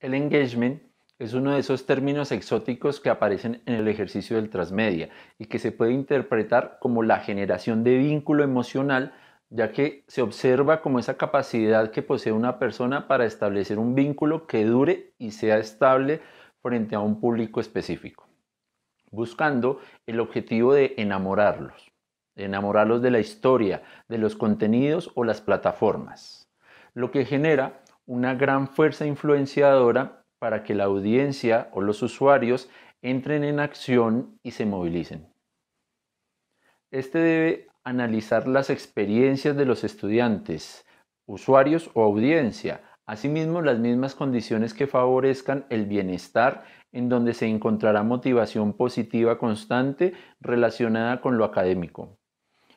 El engagement es uno de esos términos exóticos que aparecen en el ejercicio del transmedia y que se puede interpretar como la generación de vínculo emocional, ya que se observa como esa capacidad que posee una persona para establecer un vínculo que dure y sea estable frente a un público específico, buscando el objetivo de enamorarlos, de enamorarlos de la historia, de los contenidos o las plataformas, lo que genera una gran fuerza influenciadora para que la audiencia o los usuarios entren en acción y se movilicen. Este debe analizar las experiencias de los estudiantes, usuarios o audiencia, asimismo las mismas condiciones que favorezcan el bienestar en donde se encontrará motivación positiva constante relacionada con lo académico.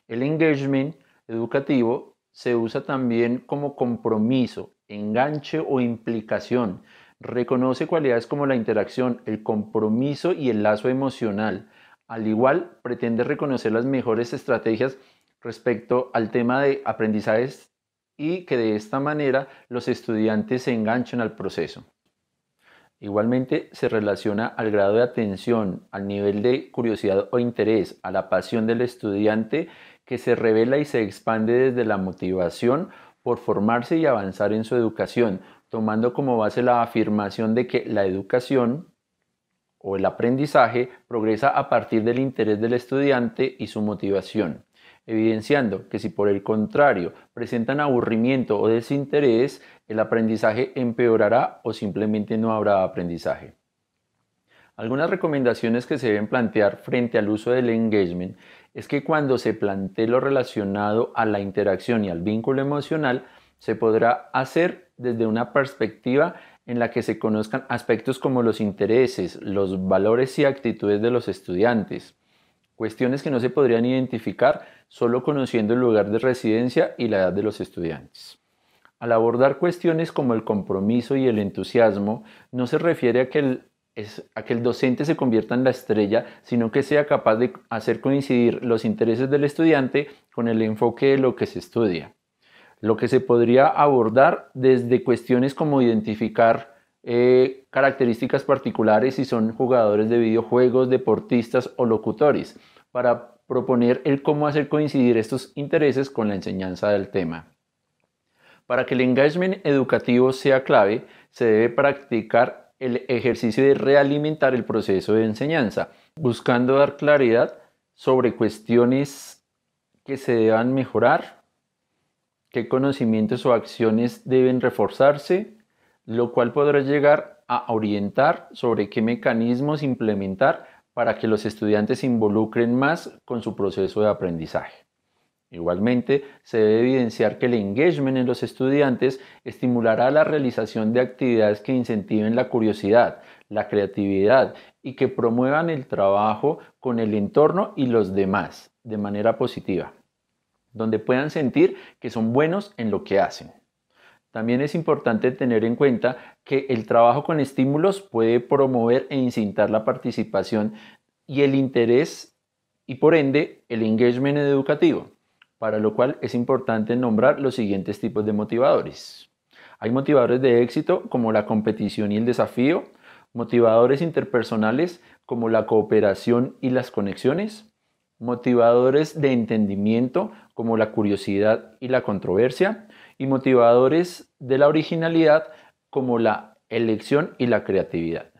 El engagement educativo se usa también como compromiso enganche o implicación. Reconoce cualidades como la interacción, el compromiso y el lazo emocional. Al igual, pretende reconocer las mejores estrategias respecto al tema de aprendizajes y que de esta manera los estudiantes se enganchen al proceso. Igualmente se relaciona al grado de atención, al nivel de curiosidad o interés, a la pasión del estudiante que se revela y se expande desde la motivación por formarse y avanzar en su educación, tomando como base la afirmación de que la educación o el aprendizaje progresa a partir del interés del estudiante y su motivación, evidenciando que si por el contrario presentan aburrimiento o desinterés, el aprendizaje empeorará o simplemente no habrá aprendizaje. Algunas recomendaciones que se deben plantear frente al uso del engagement es que cuando se plantee lo relacionado a la interacción y al vínculo emocional, se podrá hacer desde una perspectiva en la que se conozcan aspectos como los intereses, los valores y actitudes de los estudiantes, cuestiones que no se podrían identificar solo conociendo el lugar de residencia y la edad de los estudiantes. Al abordar cuestiones como el compromiso y el entusiasmo, no se refiere a que el es a que el docente se convierta en la estrella, sino que sea capaz de hacer coincidir los intereses del estudiante con el enfoque de lo que se estudia. Lo que se podría abordar desde cuestiones como identificar eh, características particulares si son jugadores de videojuegos, deportistas o locutores, para proponer el cómo hacer coincidir estos intereses con la enseñanza del tema. Para que el engagement educativo sea clave, se debe practicar el ejercicio de realimentar el proceso de enseñanza, buscando dar claridad sobre cuestiones que se deban mejorar, qué conocimientos o acciones deben reforzarse, lo cual podrá llegar a orientar sobre qué mecanismos implementar para que los estudiantes se involucren más con su proceso de aprendizaje. Igualmente, se debe evidenciar que el engagement en los estudiantes estimulará la realización de actividades que incentiven la curiosidad, la creatividad y que promuevan el trabajo con el entorno y los demás de manera positiva, donde puedan sentir que son buenos en lo que hacen. También es importante tener en cuenta que el trabajo con estímulos puede promover e incitar la participación y el interés y por ende el engagement educativo para lo cual es importante nombrar los siguientes tipos de motivadores. Hay motivadores de éxito como la competición y el desafío, motivadores interpersonales como la cooperación y las conexiones, motivadores de entendimiento como la curiosidad y la controversia, y motivadores de la originalidad como la elección y la creatividad.